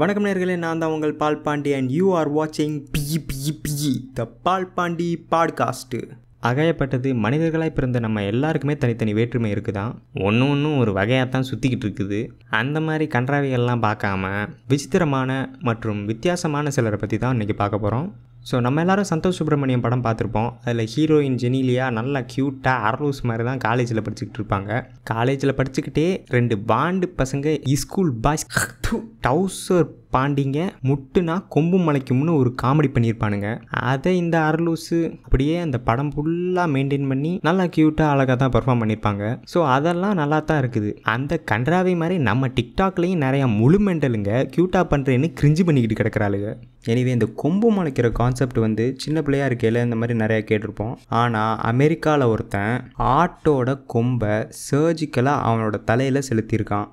வணக்கம் நேர்களே நான் தான் உங்கள் Paal Pandi and you are வாட்சிங் பிஇ பிஇ பிஇ த பால் பாண்டி பாட்காஸ்ட்டு அகாயப்பட்டது மனிதர்களாக பிறந்த நம்ம எல்லாருக்குமே தனித்தனி வேற்றுமை இருக்குதான் ஒன்று ஒன்றும் ஒரு வகையாக தான் சுற்றிக்கிட்டு இருக்குது அந்த மாதிரி கன்றாவிகள்லாம் பார்க்காம விசித்திரமான மற்றும் வித்தியாசமான சிலரை பற்றி தான் இன்றைக்கி பார்க்க போகிறோம் ஸோ நம்ம எல்லோரும் சந்தோஷ் சுப்ரமணியம் படம் பார்த்துருப்போம் அதில் ஹீரோயின் ஜெனிலியா நல்லா க்யூட்டாக அரலூஸ் மாதிரி தான் காலேஜில் படிச்சுக்கிட்டு இருப்பாங்க காலேஜில் படிச்சுக்கிட்டே ரெண்டு பாண்டு பசங்க இஸ்கூல் பாய்ஸ் டவுசர் பாண்டிங்க முட்டுனா கொம்பு மலைக்கும்னு ஒரு காமெடி பண்ணியிருப்பானுங்க அதை இந்த அரலூசு அப்படியே அந்த படம் ஃபுல்லாக மெயின்டைன் பண்ணி நல்லா க்யூட்டாக அழகாக தான் பர்ஃபார்ம் பண்ணியிருப்பாங்க ஸோ அதெல்லாம் நல்லா தான் இருக்குது அந்த கன்றாவை மாதிரி நம்ம டிக்டாக்லேயும் நிறையா முழு மெண்டலுங்க க்யூட்டாக பண்ணுறேன்னு கிரிஞ்சு பண்ணிக்கிட்டு கிடக்கிறாளுங்க எனவே இந்த கொம்பு முளைக்கிற கான்செப்ட் வந்து சின்ன பிள்ளையா இருக்கையில் இந்த மாதிரி நிறையா கேட்டிருப்போம் ஆனால் அமெரிக்காவில் ஒருத்தன் ஆட்டோட கொம்பை சர்ஜிக்கலாக அவனோட தலையில் செலுத்தியிருக்கான்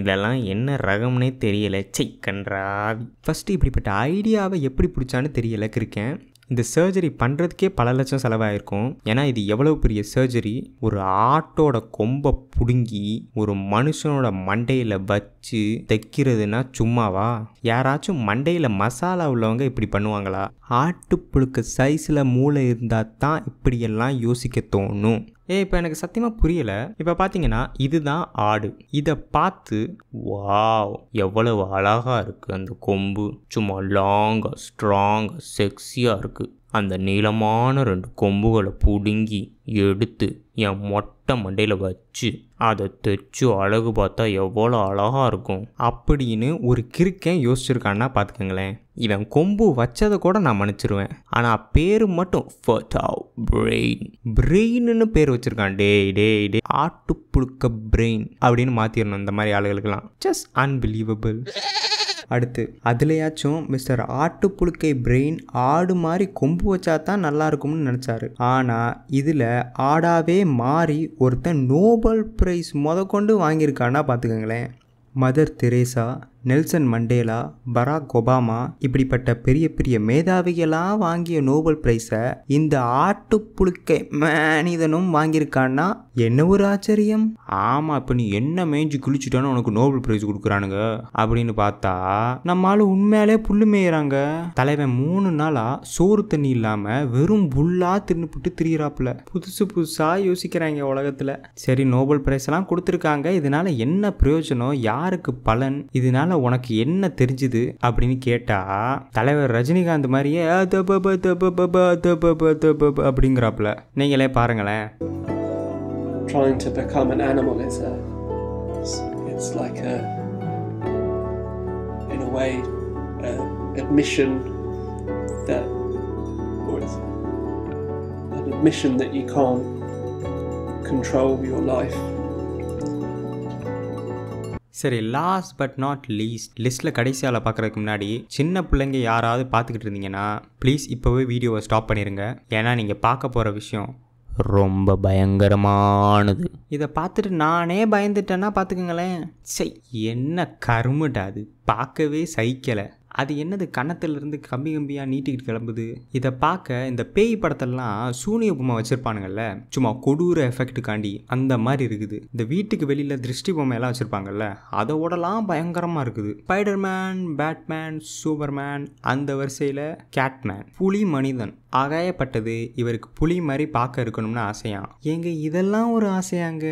இதெல்லாம் என்ன ரகம்னே தெரியலை செய் கன்றாவி ஃபஸ்ட்டு இப்படிப்பட்ட ஐடியாவை எப்படி பிடிச்சான்னு தெரியலை இருக்கேன் இந்த சர்ஜரி பண்ணுறதுக்கே பல லட்சம் செலவாயிருக்கும் ஏன்னா இது எவ்வளோ பெரிய சர்ஜரி ஒரு ஆட்டோட கொம்பை பிடுங்கி ஒரு மனுஷனோட மண்டையில் வச்சு தைக்கிறதுனா சும்மாவா யாராச்சும் மண்டையில் மசாலா உள்ளவங்க இப்படி பண்ணுவாங்களா ஆட்டுப்புழுக்க சைஸில் மூளை இருந்தால் தான் இப்படியெல்லாம் யோசிக்க தோணும் ஏ இப்போ எனக்கு சத்தியமாக புரியலை இப்போ பார்த்தீங்கன்னா இதுதான் ஆடு இதை பார்த்து வாவ் எவ்வளவு அழகாக இருக்குது அந்த கொம்பு சும்மா லாங்காக ஸ்ட்ராங்காக செக்ஸியாக இருக்குது அந்த நீளமான ரெண்டு கொம்புகளை பிடுங்கி எடுத்து என் மொட்டை மண்டையில் வச்சு அதை தைச்சு அழகு பார்த்தா எவ்வளோ அழகாக இருக்கும் அப்படின்னு ஒரு கிறுக்கன் யோசிச்சிருக்கான்னா பார்த்துக்கங்களேன் இவன் கொம்பு வச்சதை கூட நான் மன்னிச்சிருவேன் ஆனால் பேர் மட்டும் ஃபர்தாவ் பிரெயின் பிரெயின்னு பேர் வச்சுருக்கான் டே டே டே புழுக்க பிரெயின் அப்படின்னு மாற்றிடணும் இந்த மாதிரி ஆளுகளுக்கெல்லாம் ஜஸ்ட் அன்பிலீவபிள் அடுத்து அதுலயாச்சும் மிஸ்டர் ஆட்டு புழுக்கை பிரெயின் ஆடு மாதிரி கொம்பு வச்சா தான் நல்லா இருக்கும்னு நினச்சாரு ஆனால் இதில் ஆடாவே மாறி ஒருத்தன் நோபல் ப்ரைஸ் முத கொண்டு வாங்கியிருக்கான்னா பார்த்துக்கோங்களேன் Mother Teresa Nelson Mandela Barack Obama இப்படிப்பட்ட பெரிய பெரிய மேதாவிகளாக வாங்கிய நோபல் பிரைஸை இந்த ஆட்டுப்புழுக்கை மனிதனும் வாங்கியிருக்கான்னா என்ன ஒரு ஆச்சரியம் ஆமாம் இப்ப நீ என்ன மேய்ஞ்சு குளிச்சுட்டானு உனக்கு நோபல் பிரைஸ் கொடுக்குறானுங்க அப்படின்னு பார்த்தா நம்மால உண்மையாலே புல்லு மேயறாங்க தலைவன் மூணு நாளாக சோறு தண்ணி இல்லாமல் வெறும் புல்லாக தின்னுபுட்டு திரியிறாப்புல புதுசு புதுசாக யோசிக்கிறாங்க உலகத்தில் சரி நோபல் எல்லாம் கொடுத்துருக்காங்க இதனால் என்ன பிரயோஜனம் யாருக்கு பலன் இதனால என்ன உனக்கு என்ன தெரிஞ்சுது அப்படின்னு கேட்டா தலைவர் ரஜினிகாந்த் மாதிரியே நீங்களே பாருங்களேன் control your life. சரி லாஸ்ட் பட் நாட் லீஸ்ட் லிஸ்ட்டில் கடைசியால் பார்க்குறதுக்கு முன்னாடி சின்ன பிள்ளைங்க யாராவது பார்த்துக்கிட்டு இருந்தீங்கன்னா ப்ளீஸ் இப்போவே வீடியோவை ஸ்டாப் பண்ணிடுங்க ஏன்னா நீங்கள் பார்க்க போகிற விஷயம் ரொம்ப பயங்கரமானது இதை பார்த்துட்டு நானே பயந்துட்டேன்னா பார்த்துக்கங்களேன் சரி என்ன கருமட்டா அது பார்க்கவே சைக்கலை அது என்னது கன்னத்திலிருந்து கம்பி கம்பியாக நீட்டிக்கிட்டு கிளம்புது இதை பார்க்க இந்த பேய் படத்தெல்லாம் சூனிய பொம்மை வச்சுருப்பானுங்கல்ல சும்மா கொடூர எஃபெக்ட்டுக்காண்டி அந்த மாதிரி இருக்குது இந்த வீட்டுக்கு வெளியில் திருஷ்டி பொம்மையெல்லாம் வச்சுருப்பாங்கல்ல அதோடலாம் பயங்கரமாக இருக்குது ஸ்பைடர்மேன் பேட்மேன் சூப்பர்மேன் அந்த வரிசையில் கேட்மேன் புலி மனிதன் ஆகாயப்பட்டது இவருக்கு புலி மாதிரி பார்க்க இருக்கணும்னு ஆசையா எங்க இதெல்லாம் ஒரு ஆசையாங்க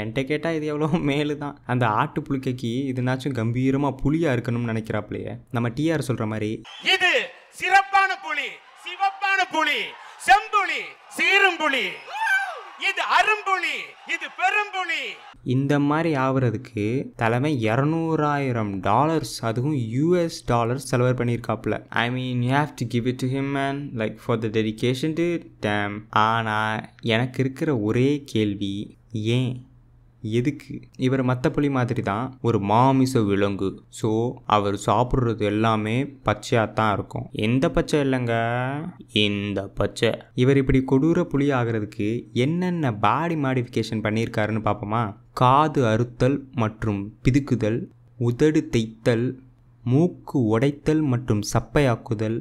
என்கிட்ட கேட்டால் இது எவ்வளோ மேலு தான் அந்த ஆட்டு புலிக்கைக்கு இதுனாச்சும் கம்பீரமாக புளியாக இருக்கணும்னு நினைக்கிறாப்லையே நம்ம டிஆர் சொல்ற மாதிரி இது சிறப்பான புலி சிவப்பான புலி செம்புலி சீரும்புலி இது அரும்புலி இது பெரும்புலி இந்த மாதிரி ஆகுறதுக்கு தலைமை இரநூறாயிரம் டாலர்ஸ் அதுவும் யூஎஸ் டாலர்ஸ் செலவர் பண்ணியிருக்காப்புல I mean you have to give it to him man like for the dedication to them ஆனால் எனக்கு இருக்கிற ஒரே கேள்வி ஏன் எதுக்கு இவர் மற்ற புலி மாதிரி தான் ஒரு மாமிச விலங்கு ஸோ அவர் சாப்பிட்றது எல்லாமே பச்சையாக தான் இருக்கும் எந்த பச்சை இல்லைங்க இந்த பச்சை இவர் இப்படி கொடூர புலி ஆகிறதுக்கு என்னென்ன பாடி மாடிஃபிகேஷன் பண்ணியிருக்காருன்னு பார்ப்போமா காது அறுத்தல் மற்றும் பிதுக்குதல் உதடு தைத்தல் மூக்கு உடைத்தல் மற்றும் சப்பையாக்குதல்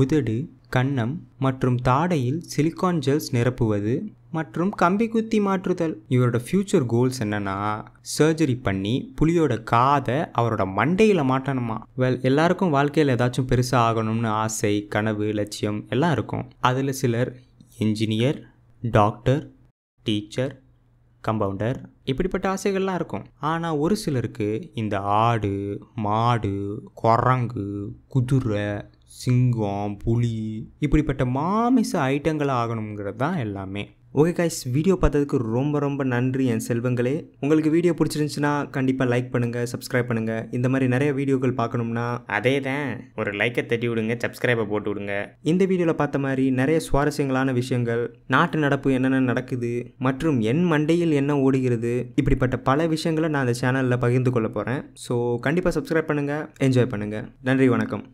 உதடு கன்னம் மற்றும் தாடையில் சிலிக்கான் ஜெல்ஸ் நிரப்புவது மற்றும் கம்பி குத்தி மாற்றுதல் இவரோட ஃபியூச்சர் கோல்ஸ் என்னன்னா சர்ஜரி பண்ணி புலியோட காதை அவரோட மண்டையில் மாட்டணுமா வெல் எல்லாருக்கும் வாழ்க்கையில் ஏதாச்சும் பெருசாக ஆகணும்னு ஆசை கனவு லட்சியம் எல்லாம் இருக்கும் அதில் சிலர் என்ஜினியர் டாக்டர் டீச்சர் கம்பவுண்டர் இப்படிப்பட்ட ஆசைகள்லாம் இருக்கும் ஆனால் ஒரு சிலருக்கு இந்த ஆடு மாடு குரங்கு குதிரை சிங்கம் புலி இப்படிப்பட்ட மாமிச ஐட்டங்களாக ஆகணுங்கிறது தான் எல்லாமே ஓகே காய்ஸ் வீடியோ பார்த்ததுக்கு ரொம்ப ரொம்ப நன்றி என் செல்வங்களே உங்களுக்கு வீடியோ பிடிச்சிருந்துச்சுன்னா கண்டிப்பாக லைக் பண்ணுங்கள் சப்ஸ்கிரைப் பண்ணுங்கள் இந்த மாதிரி நிறைய வீடியோக்கள் பார்க்கணும்னா அதே தான் ஒரு லைக்கை தட்டி விடுங்க சப்ஸ்கிரைபை போட்டு விடுங்க இந்த வீடியோவில் பார்த்த மாதிரி நிறைய சுவாரஸ்யங்களான விஷயங்கள் நாட்டு நடப்பு என்னென்ன நடக்குது மற்றும் என் மண்டையில் என்ன ஓடுகிறது இப்படிப்பட்ட பல விஷயங்களை நான் அந்த சேனலில் பகிர்ந்து கொள்ள போகிறேன் ஸோ கண்டிப்பாக சப்ஸ்கிரைப் பண்ணுங்கள் என்ஜாய் பண்ணுங்கள் நன்றி வணக்கம்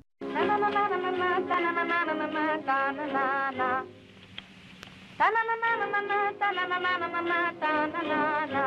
ta na na na na na ta na na na na na ta na na na